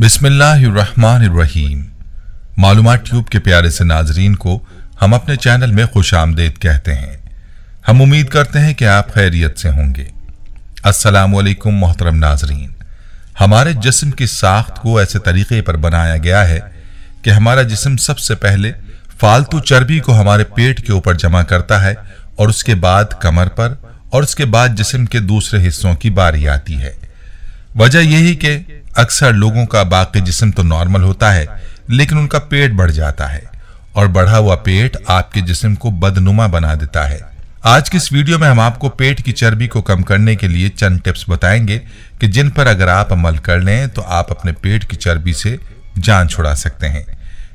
बिस्मिल्लाम मालूम ट्यूब के प्यारे से नाजरीन को हम अपने चैनल में खुश आमदेद कहते हैं हम उम्मीद करते हैं कि आप खैरियत से होंगे असलकुम मोहतरम नाजरीन हमारे जिस्म की साख्त को ऐसे तरीके पर बनाया गया है कि हमारा जिस्म सबसे पहले फालतू चर्बी को हमारे पेट के ऊपर जमा करता है और उसके बाद कमर पर और उसके बाद जिस्म के दूसरे हिस्सों की बारी आती है वजह यही कि अक्सर लोगों का बाकी जिसम तो नॉर्मल होता है लेकिन उनका पेट बढ़ जाता है और बढ़ा हुआ पेट आपके जिसम को बदनुमा बना देता है आज की इस वीडियो में हम आपको पेट की चर्बी को कम करने के लिए चंद टिप्स बताएंगे कि जिन पर अगर आप अमल कर लें तो आप अपने पेट की चर्बी से जान छुड़ा सकते हैं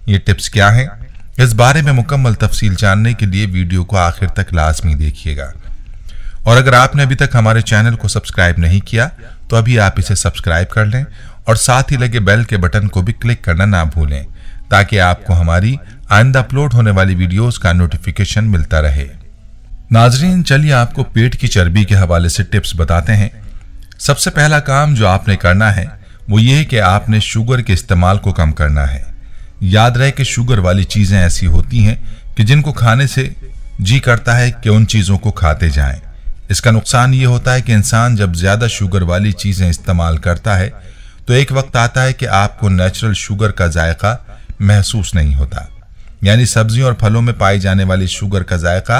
ये टिप्स क्या हैं इस बारे में मुकम्मल तफसील जानने के लिए वीडियो को आखिर तक लाजमी देखिएगा और अगर आपने अभी तक हमारे चैनल को सब्सक्राइब नहीं किया तो अभी आप इसे सब्सक्राइब कर लें और साथ ही लगे बेल के बटन को भी क्लिक करना ना भूलें ताकि आपको हमारी आइंदा अपलोड होने वाली वीडियोस का नोटिफिकेशन मिलता रहे नाजरीन चलिए आपको पेट की चर्बी के हवाले से टिप्स बताते हैं सबसे पहला काम जो आपने करना है वो ये है कि आपने शुगर के इस्तेमाल को कम करना है याद रहे कि शुगर वाली चीज़ें ऐसी होती हैं कि जिनको खाने से जी करता है कि उन चीज़ों को खाते जाएं। इसका नुकसान ये होता है कि इंसान जब ज़्यादा शुगर वाली चीज़ें इस्तेमाल करता है तो एक वक्त आता है कि आपको नेचुरल शुगर का जायका महसूस नहीं होता यानी सब्जियों और फलों में पाई जाने वाली शुगर का जायका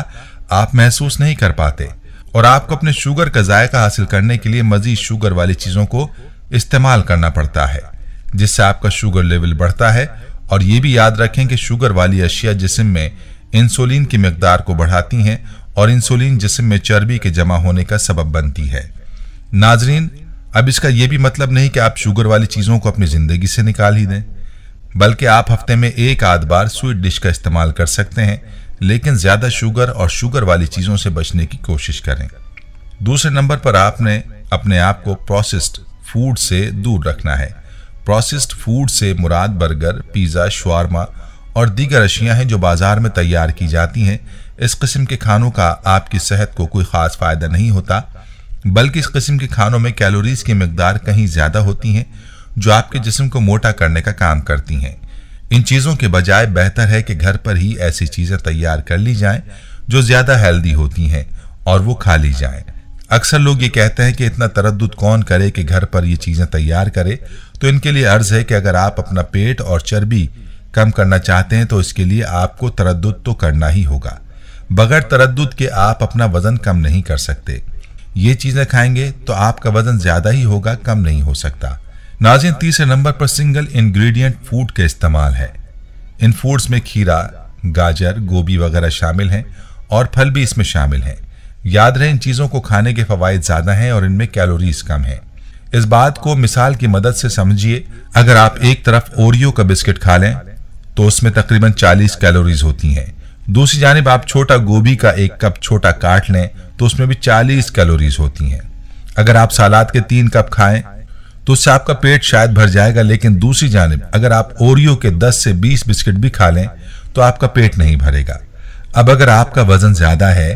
आप महसूस नहीं कर पाते और आपको अपने शुगर का जायका हासिल करने के लिए मजीद शुगर वाली चीज़ों को इस्तेमाल करना पड़ता है जिससे आपका शुगर लेवल बढ़ता है और ये भी याद रखें कि शुगर वाली अशिया जिसम में इंसुलिन की मकदार को बढ़ाती हैं और इंसुलिन जिसम में चर्बी के जमा होने का सबब बनती है नाजरीन अब इसका यह भी मतलब नहीं कि आप शुगर वाली चीज़ों को अपनी ज़िंदगी से निकाल ही दें बल्कि आप हफ्ते में एक आध बार स्वीट डिश का इस्तेमाल कर सकते हैं लेकिन ज़्यादा शुगर और शुगर वाली चीज़ों से बचने की कोशिश करें दूसरे नंबर पर आपने अपने आप को प्रोसेस्ड फूड से दूर रखना है प्रोसेस्ड फूड से मुराद बर्गर पिज़्ज़ा शवारमा और दीगर अशियाँ हैं जो बाज़ार में तैयार की जाती हैं इस किस्म के खानों का आपकी सेहत को कोई ख़ास फ़ायदा नहीं होता बल्कि इस किस्म के खानों में कैलोरीज की मकदार कहीं ज़्यादा होती हैं जो आपके जिसम को मोटा करने का काम करती हैं इन चीज़ों के बजाय बेहतर है कि घर पर ही ऐसी चीज़ें तैयार कर ली जाएं जो ज़्यादा हेल्दी होती हैं और वो खा ली जाएं अक्सर लोग ये कहते हैं कि इतना तरद कौन करे कि घर पर ये चीज़ें तैयार करे तो इनके लिए अर्ज़ है कि अगर आप अपना पेट और चर्बी कम करना चाहते हैं तो इसके लिए आपको तरद तो करना ही होगा बगैर तरद के आप अपना वज़न कम नहीं कर सकते ये चीज़ें खाएंगे तो आपका वज़न ज़्यादा ही होगा कम नहीं हो सकता नाजिन तीसरे नंबर पर सिंगल इंग्रेडिएंट फूड का इस्तेमाल है इन फूड्स में खीरा गाजर गोभी वगैरह शामिल हैं और फल भी इसमें शामिल हैं याद रहे इन चीज़ों को खाने के फ़वाद ज़्यादा हैं और इनमें कैलोरीज कम हैं इस बात को मिसाल की मदद से समझिए अगर आप एक तरफ ओरियो का बिस्किट खा लें तो उसमें तकरीबन 40 कैलोरीज होती हैं दूसरी जानब आप छोटा गोभी का एक कप छोटा काट लें तो उसमें भी चालीस कैलोरीज होती हैं अगर आप सलाद के तीन कप खाएं तो उससे आपका पेट शायद भर जाएगा लेकिन दूसरी जानब अगर आप ओरियो के 10 से 20 बिस्किट भी खा लें तो आपका पेट नहीं भरेगा अब अगर आपका वजन ज़्यादा है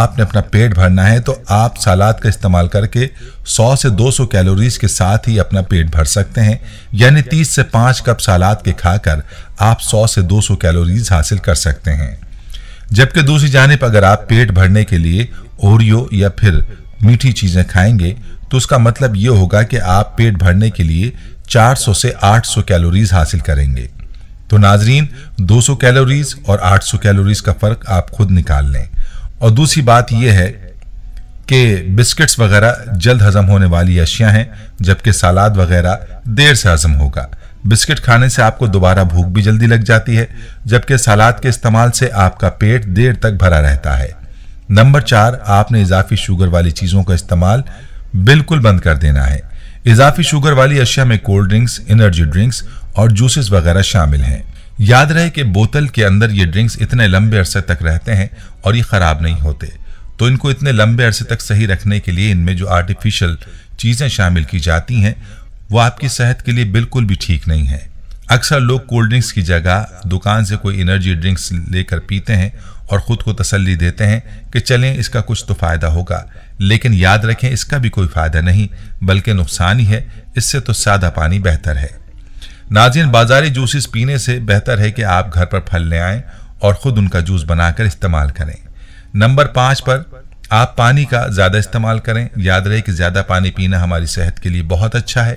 आपने अपना पेट भरना है तो आप सलाद का इस्तेमाल करके 100 से 200 कैलोरीज के साथ ही अपना पेट भर सकते हैं यानी 30 से 5 कप सलाद के खाकर आप 100 से 200 कैलोरीज हासिल कर सकते हैं जबकि दूसरी जानब अगर आप पेट भरने के लिए ओरियो या फिर मीठी चीज़ें खाएंगे तो उसका मतलब ये होगा कि आप पेट भरने के लिए 400 से 800 कैलोरीज हासिल करेंगे तो नाजरीन 200 कैलोरीज और 800 कैलोरीज का फ़र्क आप खुद निकाल लें और दूसरी बात यह है कि बिस्किट्स वगैरह जल्द हजम होने वाली अशिया हैं जबकि सलाद वगैरह देर से हजम होगा बिस्किट खाने से आपको दोबारा भूख भी जल्दी लग जाती है जबकि सलाद के इस्तेमाल से आपका पेट देर तक भरा रहता है नंबर चार आपने इजाफी शुगर वाली चीज़ों का इस्तेमाल बिल्कुल बंद कर देना है इजाफी शुगर वाली अशिया में कोल्ड ड्रिंक्स एनर्जी ड्रिंक्स और जूसेस वगैरह शामिल हैं याद रहे कि बोतल के अंदर ये ड्रिंक्स इतने लंबे अरसे तक रहते हैं और ये ख़राब नहीं होते तो इनको इतने लंबे अरसे तक सही रखने के लिए इनमें जो आर्टिफिशियल चीज़ें शामिल की जाती हैं वो आपकी सेहत के लिए बिल्कुल भी ठीक नहीं है अक्सर लोग कोल्ड ड्रिंक्स की जगह दुकान से कोई एनर्जी ड्रिंक्स लेकर पीते हैं और ख़ुद को तसल्ली देते हैं कि चलें इसका कुछ तो फ़ायदा होगा लेकिन याद रखें इसका भी कोई फ़ायदा नहीं बल्कि नुकसान ही है इससे तो सादा पानी बेहतर है नाजिन बाजारी जूसेस पीने से बेहतर है कि आप घर पर फल ले आएं और ख़ुद उनका जूस बनाकर इस्तेमाल करें नंबर पाँच पर आप पानी का ज़्यादा इस्तेमाल करें याद रहे कि ज़्यादा पानी पीना हमारी सेहत के लिए बहुत अच्छा है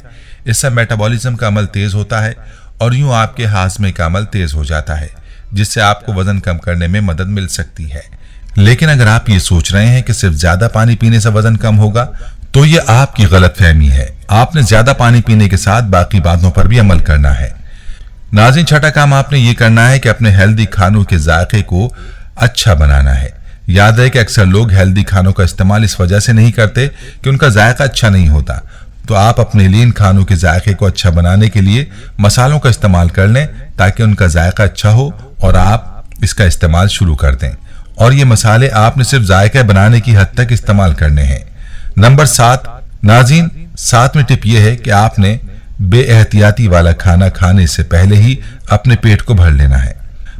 इससे मेटाबॉलिज्म का अमल तेज़ होता है और यूँ आपके हाजमे का अमल तेज़ हो जाता है जिससे आपको वज़न कम करने में मदद मिल सकती है लेकिन अगर आप ये सोच रहे हैं कि सिर्फ ज़्यादा पानी पीने से वज़न कम होगा तो ये आपकी गलत फहमी है आपने ज़्यादा पानी पीने के साथ बाकी बातों पर भी अमल करना है नाजिन छठा काम आपने ये करना है कि अपने हेल्दी खानों के जायके को अच्छा बनाना है याद है कि अक्सर लोग हेल्दी खानों का इस्तेमाल इस वजह से नहीं करते कि उनका जायका अच्छा नहीं होता तो आप अपने लिए इन खानों के जायके को अच्छा बनाने के लिए मसालों का इस्तेमाल कर लें ताकि उनका जायका अच्छा हो और आप इसका इस्तेमाल शुरू कर दें और ये मसाले आपने सिर्फ जायका बनाने की हद तक इस्तेमाल करने हैं नंबर सात नाजीन में टिप यह है कि आपने बेएहतियाती वाला खाना खाने से पहले ही अपने पेट को भर लेना है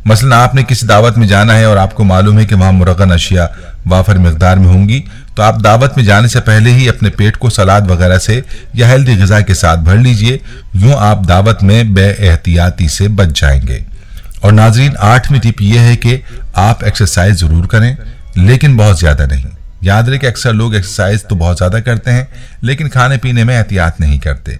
मसलन आपने किसी दावत में जाना है और आपको मालूम है कि वहाँ मुरगन अशिया वाफर मकदार में होंगी तो आप दावत में जाने से पहले ही अपने पेट को सलाद वगैरह से या हेल्दी गज़ा के साथ भर लीजिए यूँ आप दावत में एहतियाती से बच जाएंगे और नाजरीन आठवीं टिप यह है कि आप एक्सरसाइज ज़रूर करें लेकिन बहुत ज़्यादा नहीं याद रहे कि अक्सर लोग एक्सरसाइज तो बहुत ज़्यादा करते हैं लेकिन खाने पीने में एहतियात नहीं करते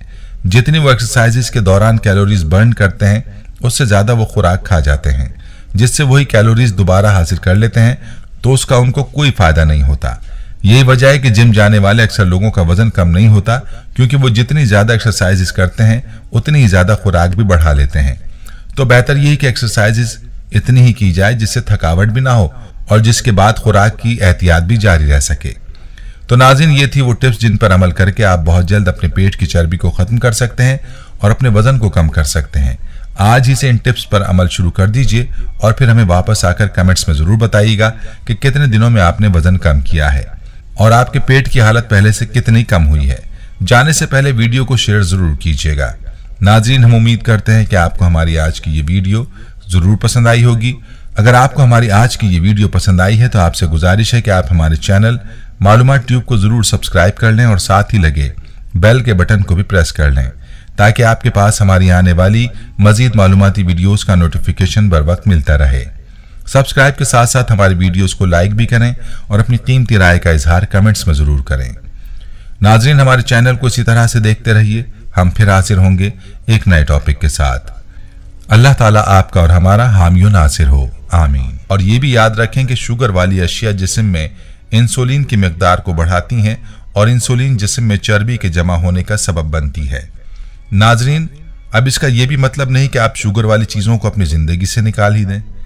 जितनी वो एक्सरसाइज के दौरान कैलोरीज बर्न करते हैं उससे ज़्यादा वो खुराक खा जाते हैं जिससे वही कैलोरीज दोबारा हासिल कर लेते हैं तो उसका उनको कोई फायदा नहीं होता यही वजह है कि जिम जाने वाले अक्सर लोगों का वजन कम नहीं होता क्योंकि वो जितनी ज़्यादा एक्सरसाइजेस करते हैं उतनी ही ज़्यादा खुराक भी बढ़ा लेते हैं तो बेहतर यही कि एक्सरसाइजेस इतनी ही की जाए जिससे थकावट भी ना हो और जिसके बाद खुराक की एहतियात भी जारी रह सके तो नाजिन ये थी वो टिप्स जिन पर अमल करके आप बहुत जल्द अपने पेट की चर्बी को ख़त्म कर सकते हैं और अपने वजन को कम कर सकते हैं आज ही से इन टिप्स पर अमल शुरू कर दीजिए और फिर हमें वापस आकर कमेंट्स में ज़रूर बताइएगा कि कितने दिनों में आपने वजन कम किया है और आपके पेट की हालत पहले से कितनी कम हुई है जाने से पहले वीडियो को शेयर ज़रूर कीजिएगा नाजरीन हम उम्मीद करते हैं कि आपको हमारी आज की ये वीडियो ज़रूर पसंद आई होगी अगर आपको हमारी आज की ये वीडियो पसंद आई है तो आपसे गुजारिश है कि आप हमारे चैनल मालूम ट्यूब को ज़रूर सब्सक्राइब कर लें और साथ ही लगे बेल के बटन को भी प्रेस कर लें ताकि आपके पास हमारी आने वाली मजीद मालूमती वीडियोस का नोटिफिकेशन बर वक्त मिलता रहे सब्सक्राइब के साथ साथ हमारे वीडियोस को लाइक भी करें और अपनी कीमती राय का इजहार कमेंट्स में ज़रूर करें नाजरीन हमारे चैनल को इसी तरह से देखते रहिए हम फिर हासिर होंगे एक नए टॉपिक के साथ अल्लाह ताला आपका और हमारा हामियो नासिर हो आमीन और ये भी याद रखें कि शुगर वाली अशिया जिसम में इंसुलिन की मकदार को बढ़ाती हैं और इंसुलिन जिसम में चर्बी के जमा होने का सबब बनती है नाजरीन अब इसका यह भी मतलब नहीं कि आप शुगर वाली चीज़ों को अपनी ज़िंदगी से निकाल ही दें